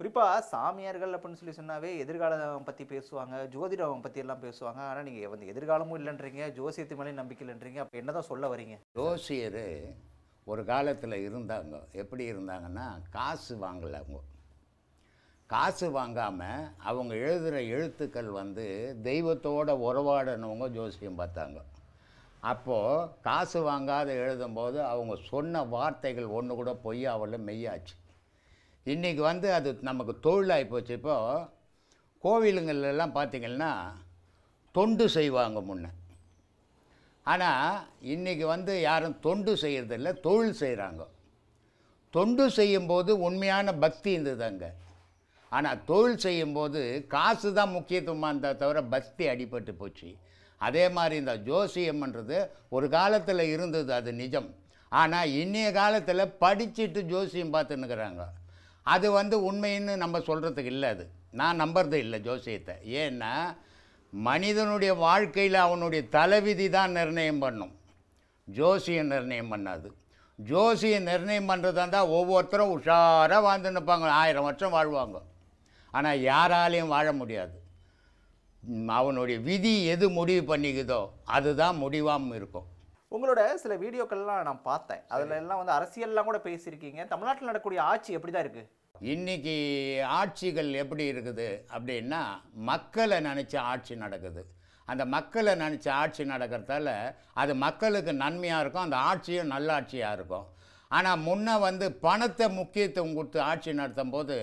குறிப்பாக சாமியார்கள் அப்படின்னு சொல்லி சொன்னாவே எதிர்காலம் பற்றி பேசுவாங்க ஜோதிடம் பற்றியெல்லாம் பேசுவாங்க ஆனால் நீங்கள் வந்து எதிர்காலமும் இல்லைன்றீங்க ஜோசியத்து மேலே நம்பிக்கை இல்லைன்றீங்க அப்போ என்ன தான் சொல்ல வரீங்க ஜோசியர் ஒரு காலத்தில் இருந்தாங்க எப்படி இருந்தாங்கன்னா காசு வாங்கலை அவங்க காசு வாங்காமல் அவங்க எழுதுகிற எழுத்துக்கள் வந்து தெய்வத்தோட உறவாடனவங்க ஜோசியம் பார்த்தாங்க அப்போது காசு வாங்காத எழுதும்போது அவங்க சொன்ன வார்த்தைகள் ஒன்று கூட பொய்யாவில் மெய்யாச்சு இன்றைக்கி வந்து அது நமக்கு தொழிலாகி போச்சு இப்போது கோவிலுங்கள்லாம் பார்த்திங்கன்னா தொண்டு செய்வாங்க முன்ன ஆனால் இன்றைக்கி வந்து யாரும் தொண்டு செய்கிறதில்ல தொழில் செய்கிறாங்க தொண்டு செய்யும்போது உண்மையான பக்தி இருந்தது ஆனால் தொழில் செய்யும்போது காசு தான் முக்கியத்துவமாக இருந்தால் தவிர பக்தி அடிபட்டு போச்சு அதே மாதிரி இந்த ஜோசியம்ன்றது ஒரு காலத்தில் இருந்தது அது நிஜம் ஆனால் இன்றைய காலத்தில் படிச்சுட்டு ஜோசியம் பார்த்துன்னுக்குறாங்க அது வந்து உண்மைன்னு நம்ம சொல்கிறதுக்கு இல்லை அது நான் நம்புறது இல்லை ஜோசியத்தை ஏன்னா மனிதனுடைய வாழ்க்கையில் அவனுடைய தலைவிதி தான் நிர்ணயம் பண்ணும் ஜோசியம் நிர்ணயம் பண்ணாது ஜோசியம் நிர்ணயம் பண்ணுறதா இருந்தால் ஒவ்வொருத்தரும் உஷாராக வாழ்ந்து நிற்பாங்க ஆயிரம் வருஷம் வாழ்வாங்க ஆனால் யாராலையும் வாழ முடியாது அவனுடைய விதி எது முடிவு பண்ணிக்குதோ அதுதான் முடிவாகவும் இருக்கும் உங்களோட சில வீடியோக்கள்லாம் நான் பார்த்தேன் அதில் எல்லாம் வந்து அரசியல்லாம் கூட பேசியிருக்கீங்க தமிழ்நாட்டில் நடக்கூடிய ஆட்சி எப்படி தான் இருக்குது இன்றைக்கி ஆட்சிகள் எப்படி இருக்குது அப்படின்னா மக்களை நினச்ச ஆட்சி நடக்குது அந்த மக்களை நினச்ச ஆட்சி நடக்கிறதால அது மக்களுக்கு நன்மையாக இருக்கும் அந்த ஆட்சியும் நல்ல ஆட்சியாக இருக்கும் ஆனால் முன்னே வந்து பணத்தை முக்கியத்துவம் கொடுத்து ஆட்சி நடத்தும் போது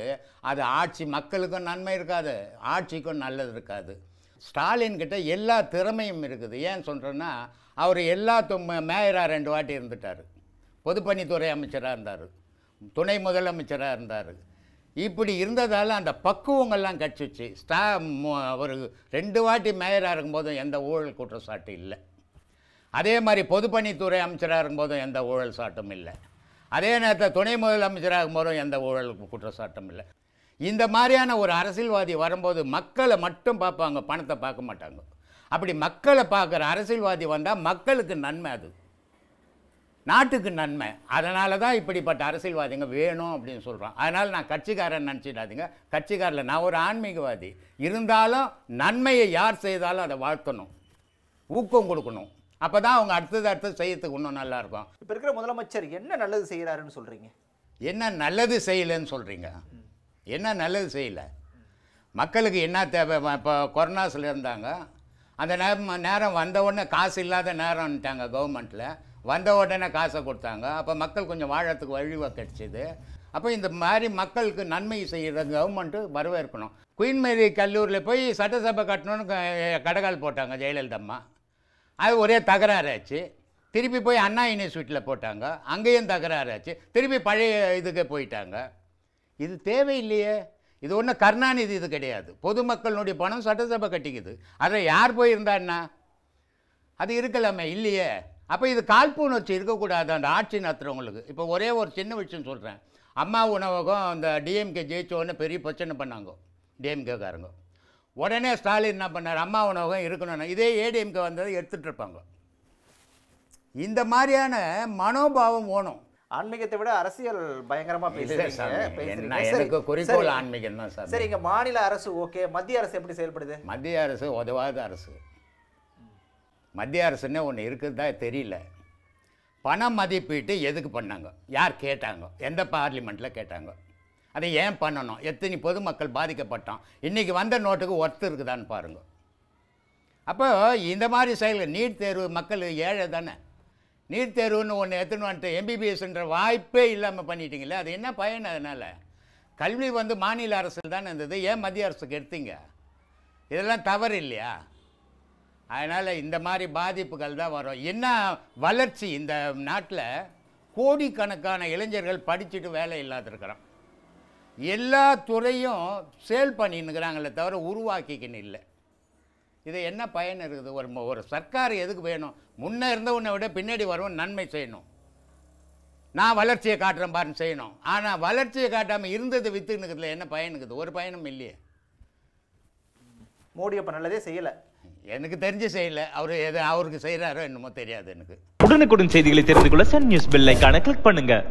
அது ஆட்சி மக்களுக்கும் நன்மை இருக்காது ஆட்சிக்கும் நல்லது இருக்காது ஸ்டாலின் கிட்ட எல்லா திறமையும் இருக்குது ஏன் சொல்கிறேன்னா அவர் எல்லா மேயராக ரெண்டு வாட்டி இருந்துட்டார் பொதுப்பணித்துறை அமைச்சராக இருந்தார் துணை முதலமைச்சராக இருந்தார் இப்படி இருந்ததால் அந்த பக்குவங்கள்லாம் கிடச்சிச்சு ஸ்டா அவர் ரெண்டு வாட்டி மேயராக இருக்கும்போதும் எந்த ஊழல் குற்றச்சாட்டு இல்லை அதே மாதிரி பொதுப்பணித்துறை அமைச்சராக இருக்கும்போதும் எந்த ஊழல் சாட்டும் இல்லை அதே நேரத்தில் துணை முதலமைச்சராக இருக்கும்போதும் எந்த ஊழல் குற்றச்சாட்டும் இல்லை இந்த மாதிரியான ஒரு அரசியல்வாதி வரும்போது மக்களை மட்டும் பார்ப்பாங்க பணத்தை பார்க்க மாட்டாங்க அப்படி மக்களை பார்க்குற அரசியல்வாதி வந்தால் மக்களுக்கு நன்மை அது நாட்டுக்கு நன்மை அதனால தான் இப்படிப்பட்ட அரசியல்வாதிங்க வேணும் அப்படின்னு சொல்கிறோம் அதனால் நான் கட்சிக்காரன் நினச்சிடாதீங்க கட்சிக்காரில் நான் ஒரு ஆன்மீகவாதி இருந்தாலும் நன்மையை யார் செய்தாலும் அதை வாழ்த்தணும் ஊக்கம் கொடுக்கணும் அப்போ தான் அவங்க அடுத்தது அடுத்தது செய்யறதுக்கு இன்னும் நல்லாயிருக்கும் இப்போ இருக்கிற முதலமைச்சர் என்ன நல்லது செய்கிறாருன்னு சொல்கிறீங்க என்ன நல்லது செய்யலைன்னு சொல்கிறீங்க என்ன நல்லது செய்யலை மக்களுக்கு என்ன தேவை இப்போ கொரோனாஸில் இருந்தாங்க அந்த நேரம் நேரம் வந்த உடனே காசு இல்லாத நேரம்ட்டாங்க கவர்மெண்ட்டில் வந்த உடனே காசை கொடுத்தாங்க அப்போ மக்கள் கொஞ்சம் வாழறதுக்கு வழிவாக கிடச்சிது அப்போ இந்த மாதிரி மக்களுக்கு நன்மை செய்கிற கவர்மெண்ட்டு வரவேற்கணும் குயின் மேரி கல்லூரியில் போய் சட்டசபை கட்டணும்னு கடகால் போட்டாங்க ஜெயலலிதம்மா அது ஒரே தகராறாச்சு திருப்பி போய் அண்ணா யூனிவர்சிட்டியில் போட்டாங்க அங்கேயும் தகராறாச்சு திருப்பி பழைய இதுக்கு போயிட்டாங்க இது தேவையில்லையே இது ஒன்றும் கருணாநிதி இது கிடையாது பொதுமக்களுடைய பணம் சட்டசபை கட்டிக்குது அதில் யார் போயிருந்தான்னா அது இருக்கலாமே இல்லையே அப்போ இது காழ்ப்புணர்ச்சி இருக்கக்கூடாது அந்த ஆட்சி நடத்துகிறவங்களுக்கு இப்போ ஒரே ஒரு சின்ன விஷயம் சொல்கிறேன் அம்மா உணவகம் அந்த டிஎம்கே ஜெயிச்சோன்னு பெரிய பிரச்சனை பண்ணாங்க டிஎம்கேக்காரங்க உடனே ஸ்டாலின் என்ன பண்ணார் அம்மா உணவகம் இருக்கணும்னா இதே ஏடிஎம்கே வந்ததை எடுத்துகிட்டு இருப்பாங்க இந்த மாதிரியான மனோபாவம் ஓணும் ஆன்மீகத்தை விட அரசியல் பயங்கரமா பேசுறீங்க குறிக்கோள் ஆன்மீகம் தான் சார் சரிங்க மாநில அரசு ஓகே மத்திய அரசு எப்படி செயல்படுது மத்திய அரசு உதவாத அரசு மத்திய அரசுன்னு ஒன்று இருக்குதா தெரியல பண மதிப்பீட்டு எதுக்கு பண்ணாங்க யார் கேட்டாங்க எந்த பார்லிமெண்ட்டில் கேட்டாங்க அதை ஏன் பண்ணணும் எத்தனை பொதுமக்கள் பாதிக்கப்பட்டோம் இன்றைக்கி வந்த நோட்டுக்கு ஒர்த்து இருக்குதான்னு பாருங்கள் அப்போ இந்த மாதிரி செயல்கள் நீட் தேர்வு மக்கள் ஏழை தானே நீட் தேர்வுன்னு ஒன்று எடுத்துன்னு வந்துட்டு எம்பிபிஎஸ்ன்ற வாய்ப்பே இல்லாமல் பண்ணிட்டீங்களே அது என்ன பயன் அதனால் கல்வி வந்து மாநில அரசில் தான் இருந்தது ஏன் மத்திய அரசுக்கு எடுத்தீங்க இதெல்லாம் தவறு இல்லையா அதனால் இந்த மாதிரி பாதிப்புகள் தான் வரும் என்ன வளர்ச்சி இந்த நாட்டில் கோடிக்கணக்கான இளைஞர்கள் படிச்சுட்டு வேலை இல்லாதிருக்கிறோம் எல்லா துறையும் சேல் பண்ணின்னுக்கிறாங்களே தவிர உருவாக்கிக்கின்னு இல்லை இது என்ன பயன் இருக்குது ஒரு ஒரு சர்க்கார் எதுக்கு வேணும் முன்னே இருந்தவனை விட பின்னாடி வருவோம் நன்மை செய்யணும் நான் வளர்ச்சியை காட்டுறேன் பாருன்னு செய்யணும் ஆனால் வளர்ச்சியை காட்டாமல் இருந்தது விற்றுனுக்குதுல என்ன பயனுக்குது ஒரு பயனும் இல்லையே மோடி அப்போ நல்லதே செய்யலை எனக்கு தெரிஞ்சு செய்யலை அவர் எது அவருக்கு செய்கிறாரோ என்னமோ தெரியாது எனக்கு உடனுக்குடன் செய்திகளை தெரிந்து கொள்ள சன் நியூஸ் பெல் கிளிக் பண்ணுங்கள்